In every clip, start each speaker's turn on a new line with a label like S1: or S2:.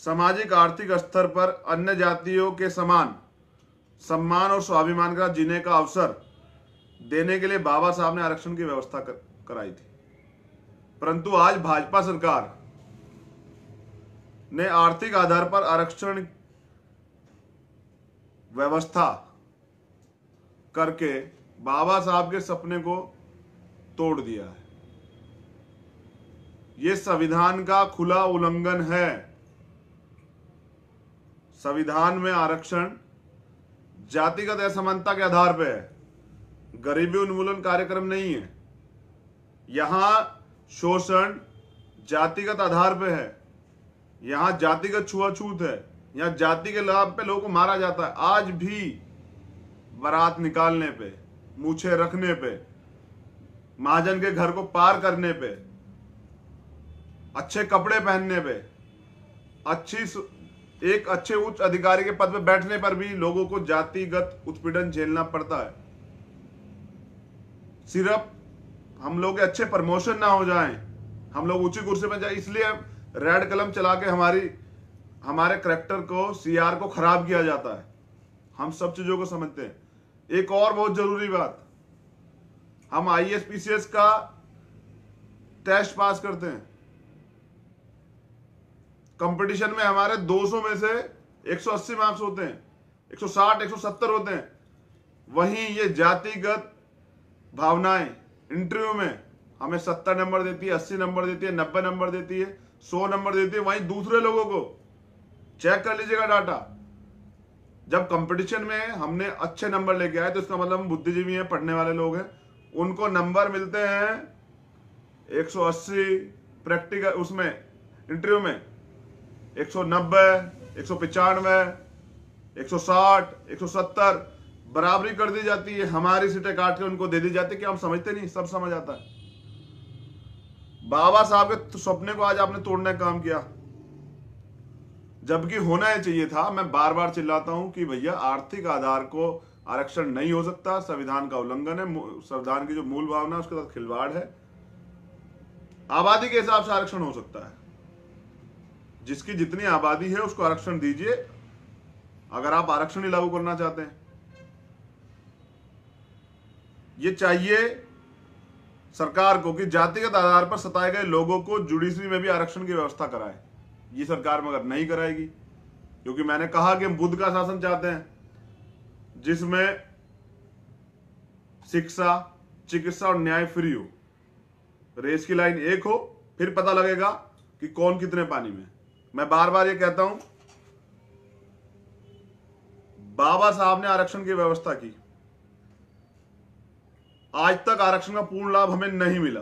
S1: सामाजिक आर्थिक स्तर पर अन्य जातियों के समान सम्मान और स्वाभिमान का जीने का अवसर देने के लिए बाबा साहब ने आरक्षण की व्यवस्था कर, कराई थी परंतु आज भाजपा सरकार ने आर्थिक आधार पर आरक्षण व्यवस्था करके बाबा साहब के सपने को तोड़ दिया है ये संविधान का खुला उल्लंघन है संविधान में आरक्षण जातिगत असमानता के आधार पर है गरीबी उन्मूलन कार्यक्रम नहीं है यहां शोषण जातिगत आधार पर है यहां जातिगत छुआछूत है यहां जाति के लाभ पे लोगों को मारा जाता है आज भी बारात निकालने पे मूछे रखने पे महाजन के घर को पार करने पे अच्छे कपड़े पहनने पे अच्छी एक अच्छे उच्च अधिकारी के पद पर बैठने पर भी लोगों को जातिगत उत्पीड़न झेलना पड़ता है सिर्फ हम लोग अच्छे प्रमोशन ना हो जाएं हम लोग ऊंची कुर्सी में जाए इसलिए रेड कलम चला के हमारी हमारे करेक्टर को सीआर को खराब किया जाता है हम सब चीजों को समझते हैं एक और बहुत जरूरी बात हम I S P C S का टेस्ट पास करते हैं कंपटीशन में हमारे 200 में से 180 मार्क्स होते हैं 160 170 होते हैं वहीं ये जातिगत भावनाएं इंटरव्यू में हमें 70 नंबर देती है 80 नंबर देती है 90 नंबर देती है 100 नंबर देती है वहीं दूसरे लोगों को चेक कर लीजिएगा डाटा जब कंपटीशन में हमने अच्छे नंबर लेके आए तो इसका मतलब हम बुद्धिजीवी हैं पढ़ने वाले लोग हैं उनको नंबर मिलते हैं 180 प्रैक्टिकल उसमें इंटरव्यू में एक सौ नब्बे एक सौ एक सौ साठ एक सौ सत्तर बराबरी कर दी जाती है हमारी सीटें काट के उनको दे दी जाती है कि हम समझते नहीं सब समझ आता है बाबा साहब के सपने को आज आपने तोड़ने का काम किया जबकि होना ही चाहिए था मैं बार बार चिल्लाता हूं कि भैया आर्थिक आधार को आरक्षण नहीं हो सकता संविधान का उल्लंघन है संविधान की जो मूल भावना है उसके साथ खिलवाड़ है आबादी के हिसाब से आरक्षण हो सकता है जिसकी जितनी आबादी है उसको आरक्षण दीजिए अगर आप आरक्षण ही लागू करना चाहते हैं ये चाहिए सरकार को कि जातिगत आधार पर सताए गए लोगों को जुडिशरी में भी आरक्षण की व्यवस्था कराए ये सरकार मगर नहीं कराएगी क्योंकि मैंने कहा कि हम बुद्ध का शासन चाहते हैं जिसमें शिक्षा चिकित्सा और न्याय फ्री हो रेस की लाइन एक हो फिर पता लगेगा कि कौन कितने पानी में मैं बार बार ये कहता हूं बाबा साहब ने आरक्षण की व्यवस्था की आज तक आरक्षण का पूर्ण लाभ हमें नहीं मिला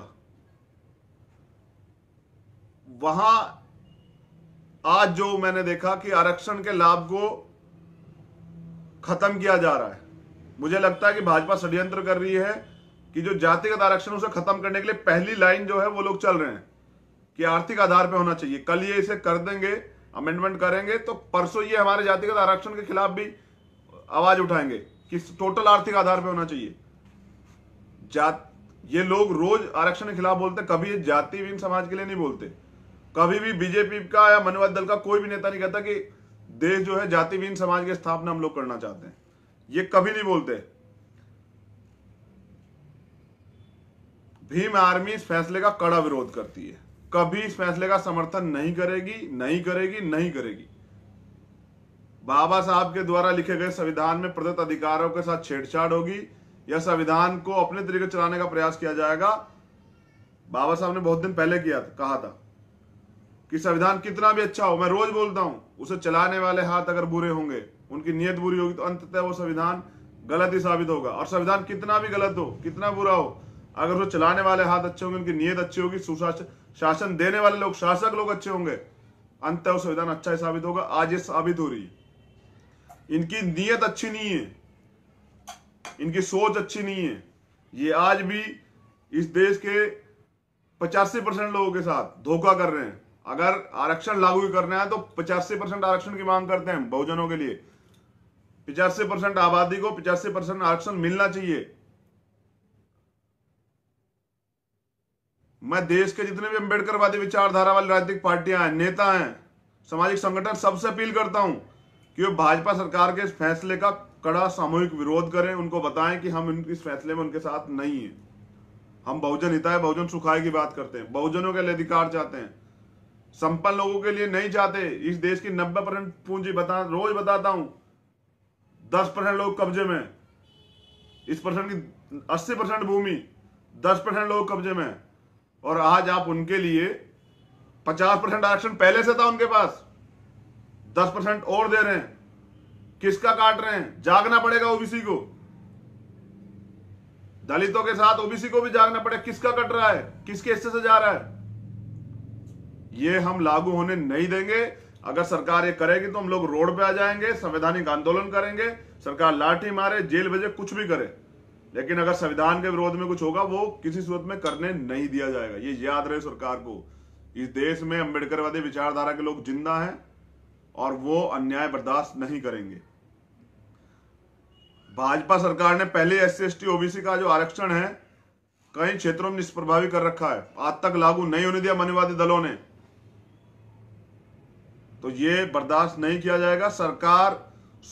S1: वहां आज जो मैंने देखा कि आरक्षण के लाभ को खत्म किया जा रहा है मुझे लगता है कि भाजपा षड्यंत्र कर रही है कि जो जातिगत आरक्षण उसे खत्म करने के लिए पहली लाइन जो है वो लोग चल रहे हैं कि आर्थिक आधार पर होना चाहिए कल ये इसे कर देंगे अमेंडमेंट करेंगे तो परसों ये हमारे जातिगत आरक्षण के खिलाफ भी आवाज उठाएंगे कि टोटल आर्थिक आधार पे होना चाहिए जात ये लोग रोज आरक्षण के खिलाफ बोलते कभी ये विन समाज के लिए नहीं बोलते कभी भी बीजेपी का या मनुवाद दल का कोई भी नेता नहीं कहता कि देश जो है विन समाज की स्थापना हम लोग करना चाहते हैं ये कभी नहीं बोलते भीम आर्मी इस फैसले का कड़ा विरोध करती है कभी इस फैसले का समर्थन नहीं करेगी नहीं करेगी नहीं करेगी बाबा साहब के द्वारा लिखे गए संविधान में प्रदत्त अधिकारों के साथ छेड़छाड़ होगी या संविधान को अपने तरीके चलाने का प्रयास किया जाएगा बाबा साहब ने बहुत दिन पहले किया था, कहा था कि संविधान कितना भी अच्छा हो मैं रोज बोलता हूं उसे चलाने वाले हाथ अगर बुरे होंगे उनकी नीयत बुरी होगी तो अंततः वो संविधान गलत ही साबित होगा और संविधान कितना भी गलत हो कितना बुरा हो अगर उसे चलाने वाले हाथ अच्छे होंगे उनकी नियत अच्छी होगी सुशासन शासन देने वाले लोग शासक लोग अच्छे होंगे अंत संविधान अच्छा ही साबित होगा आज ये साबित हो रही है इनकी नीयत अच्छी नहीं है इनकी सोच अच्छी नहीं है ये आज भी इस देश के पचासी परसेंट लोगों के साथ धोखा कर रहे हैं अगर आरक्षण लागू करना है तो पचासी परसेंट आरक्षण की मांग करते हैं बहुजनों के लिए पचासी परसेंट आबादी को पचासी परसेंट आरक्षण मिलना चाहिए मैं देश के जितने भी अम्बेडकरवादी विचारधारा वाली राजनीतिक पार्टियां हैं नेता हैं सामाजिक संगठन सबसे अपील करता हूं कि वो भाजपा सरकार के इस फैसले का कड़ा सामूहिक विरोध करें उनको बताएं कि हम इस फैसले में उनके साथ नहीं है हम बहुजन हिताय बहुजन सुखाए की बात करते हैं बहुजनों के लिए अधिकार चाहते हैं संपन्न लोगों के लिए नहीं चाहते इस देश की नब्बे परसेंट पूंजी बता रोज बताता हूं दस परसेंट लोग कब्जे में इस परसेंट की अस्सी परसेंट भूमि दस परसेंट लोग कब्जे में और आज आप उनके लिए पचास परसेंट आरक्षण पहले से था उनके पास दस परसेंट और दे रहे हैं किसका काट रहे हैं जागना पड़ेगा ओबीसी को दलितों के साथ ओबीसी को भी जागना पड़ेगा किसका कट रहा है किसके हिस्से से जा रहा है ये हम लागू होने नहीं देंगे अगर सरकार ये करेगी तो हम लोग रोड पे आ जाएंगे संवैधानिक आंदोलन करेंगे सरकार लाठी मारे जेल भेजे कुछ भी करे लेकिन अगर संविधान के विरोध में कुछ होगा वो किसी सूरत में करने नहीं दिया जाएगा ये याद रहे सरकार को इस देश में अंबेडकरवादी विचारधारा के लोग जिंदा हैं और वो अन्याय बर्दाश्त नहीं करेंगे भाजपा सरकार ने पहले एस सी ओबीसी का जो आरक्षण है कई क्षेत्रों में निष्प्रभावी कर रखा है आज तक लागू नहीं होने दिया मनवादी दलों ने तो ये बर्दाश्त नहीं किया जाएगा सरकार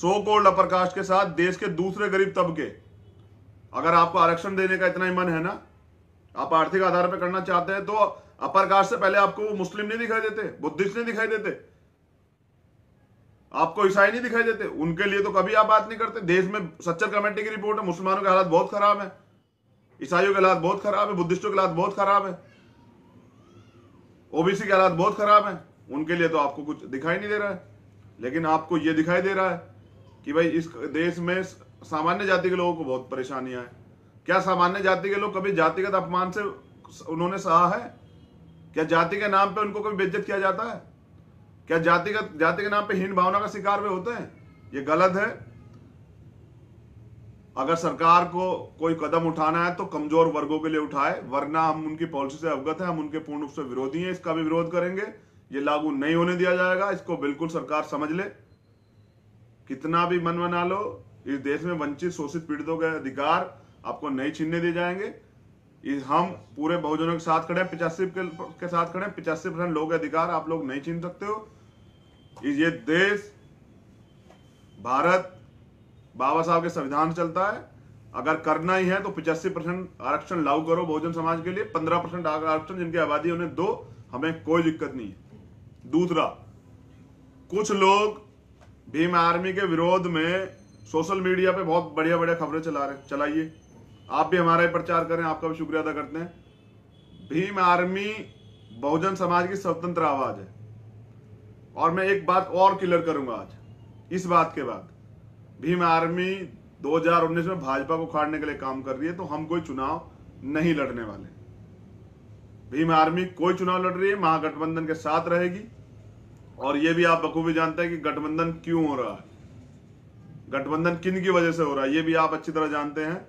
S1: सो कोल्ड अपर कास्ट के साथ देश के दूसरे गरीब तबके अगर आपको आरक्षण देने का इतना ही मन है ना आप आर्थिक आधार पर करना चाहते हैं तो अपर कास्ट से पहले आपको मुस्लिम नहीं दिखाई देते बुद्धिस्ट नहीं दिखाई देते आपको ईसाई नहीं दिखाई देते उनके लिए तो कभी आप बात नहीं करते देश में सच्चर कमेटी की रिपोर्ट है मुसलमानों के हालात बहुत खराब है ईसाइयों के हालात बहुत खराब है बुद्धिस्टों के हालात बहुत खराब है ओबीसी के हालात बहुत खराब है उनके लिए तो आपको कुछ दिखाई नहीं दे रहा है लेकिन आपको ये दिखाई दे रहा है कि भाई इस देश में सामान्य जाति के लोगों को बहुत परेशानियां हैं क्या सामान्य जाति के लोग कभी जातिगत अपमान से उन्होंने सहा है क्या जाति के नाम पे उनको कभी बेज्जत किया जाता है क्या जातिगत जाति के नाम पे हीन भावना का शिकार वे होते हैं ये गलत है अगर सरकार को कोई कदम उठाना है तो कमजोर वर्गों के लिए उठाए वरना हम उनकी पॉलिसी से अवगत हैं हम उनके पूर्ण रूप से विरोधी हैं इसका भी विरोध करेंगे ये लागू नहीं होने दिया जाएगा इसको बिल्कुल सरकार समझ ले कितना भी मन बना लो इस देश में वंचित शोषित पीड़ितों के अधिकार आपको नहीं छीनने दिए जाएंगे इस हम पूरे बहुजनों के साथ खड़े पिचासी के, के साथ खड़े पिचासी परसेंट लोग अधिकार आप लोग नहीं छीन सकते हो ये देश भारत बाबा साहब के संविधान चलता है अगर करना ही है तो पिचासी परसेंट आरक्षण लागू करो बहुजन समाज के लिए पंद्रह परसेंट आरक्षण जिनकी आबादी उन्हें दो हमें कोई दिक्कत नहीं है दूसरा कुछ लोग भीम आर्मी के विरोध में सोशल मीडिया पे बहुत बढ़िया बढ़िया खबरें चला रहे चलाइए आप भी हमारा प्रचार करें आपका भी शुक्रिया अदा करते हैं भीम आर्मी बहुजन समाज की स्वतंत्र आवाज है और मैं एक बात और क्लियर करूंगा आज इस बात के बाद भीम आर्मी 2019 में भाजपा को खाड़ने के लिए काम कर रही है तो हम कोई चुनाव नहीं लड़ने वाले भीम आर्मी कोई चुनाव लड़ रही है महागठबंधन के साथ रहेगी और ये भी आप बखूबी जानते हैं कि गठबंधन क्यों हो रहा है गठबंधन किन की वजह से हो रहा है ये भी आप अच्छी तरह जानते हैं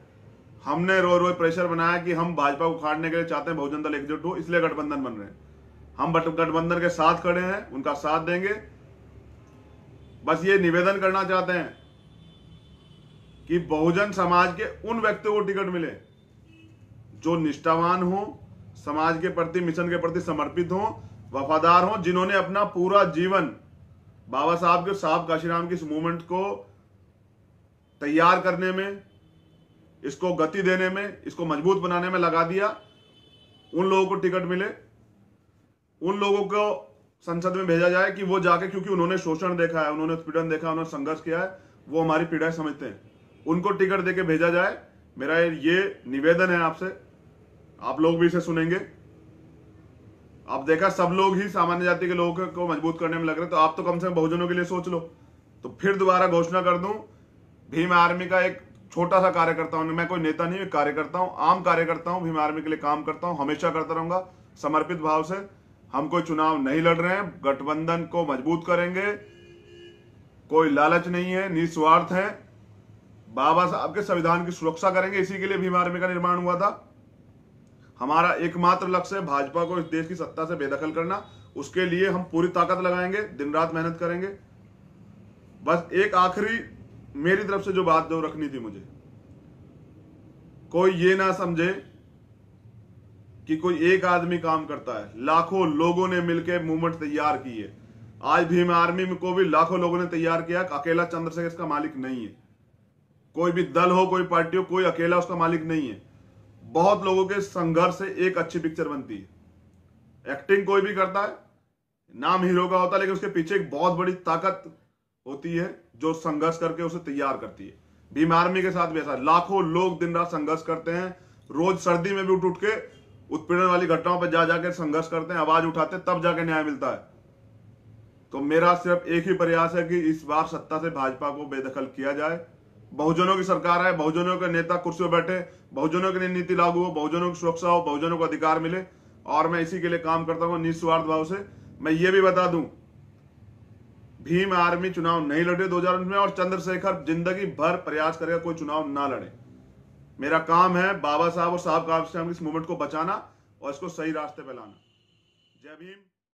S1: हमने रो रो प्रेशर बनाया कि हम भाजपा को खाड़ने के लिए चाहते हैं बहुजन दल एकजुट हो इसलिए गठबंधन बन रहे हैं हम गठबंधन के साथ खड़े हैं उनका साथ देंगे बस ये निवेदन करना चाहते हैं कि बहुजन समाज के उन व्यक्तियों को टिकट मिले जो निष्ठावान हो समाज के प्रति मिशन के प्रति समर्पित हो वफादार हो जिन्होंने अपना पूरा जीवन बाबा साहब के साहब काशीराम की इस मूवमेंट को तैयार करने में इसको गति देने में इसको मजबूत बनाने में लगा दिया उन लोगों को टिकट मिले उन लोगों को संसद में भेजा जाए कि वो जाके क्योंकि उन्होंने शोषण देखा है उन्होंने उत्पीड़न देखा उन्होंने संघर्ष किया है वो हमारी पीड़ाएं समझते हैं उनको टिकट देके भेजा जाए मेरा ये निवेदन है आपसे आप लोग भी इसे सुनेंगे आप देखा सब लोग ही सामान्य जाति के लोगों को मजबूत करने में लग रहे तो आप तो कम से कम बहुजनों के लिए सोच लो तो फिर दोबारा घोषणा कर दूं भीम आर्मी का एक छोटा सा कार्यकर्ता हूं मैं कोई नेता नहीं कार्यकर्ता हूं आम कार्यकर्ता हूं भीम आर्मी के लिए काम करता हूं हमेशा करता रहूंगा समर्पित भाव से हम कोई चुनाव नहीं लड़ रहे हैं गठबंधन को मजबूत करेंगे कोई लालच नहीं है निस्वार्थ है बाबा साहब के संविधान की सुरक्षा करेंगे इसी के लिए भीम आर्मी का निर्माण हुआ था हमारा एकमात्र लक्ष्य है भाजपा को इस देश की सत्ता से बेदखल करना उसके लिए हम पूरी ताकत लगाएंगे दिन रात मेहनत करेंगे बस एक आखिरी मेरी तरफ से जो बात जो रखनी थी मुझे कोई ये ना समझे कि कोई एक आदमी काम करता है लाखों लोगों ने मिलकर मूवमेंट तैयार की है आज भीम आर्मी में को भी लाखों लोगों ने तैयार किया अकेला चंद्रशेखर इसका मालिक नहीं है कोई भी दल हो कोई पार्टी हो कोई अकेला उसका मालिक नहीं है बहुत लोगों के संघर्ष से एक अच्छी पिक्चर बनती है एक्टिंग कोई भी करता है नाम हीरो का होता है लेकिन उसके पीछे एक बहुत बड़ी ताकत होती है जो संघर्ष करके उसे तैयार करती है भीम आर्मी के साथ भी ऐसा लाखों लोग दिन रात संघर्ष करते हैं रोज सर्दी में भी उठ उठ के उत्पीड़न वाली घटनाओं पर जा जाकर संघर्ष करते हैं आवाज उठाते हैं तब जाके न्याय मिलता है तो मेरा सिर्फ एक ही प्रयास है कि इस बार सत्ता से भाजपा को बेदखल किया जाए बहुजनों की सरकार है बहुजनों के नेता कुर्सी पर बैठे बहुजनों की नीति लागू हो बहुजनों की सुरक्षा हो बहुजनों को अधिकार मिले और मैं इसी के लिए काम करता हूँ निस्वार्थ भाव से मैं ये भी बता दूं भीम आर्मी चुनाव नहीं लड़े दो में और चंद्रशेखर जिंदगी भर प्रयास करेगा कोई चुनाव ना लड़े मेरा काम है बाबा साहब और साहब का इस मूवमेंट को बचाना और इसको सही रास्ते पर लाना जय भीम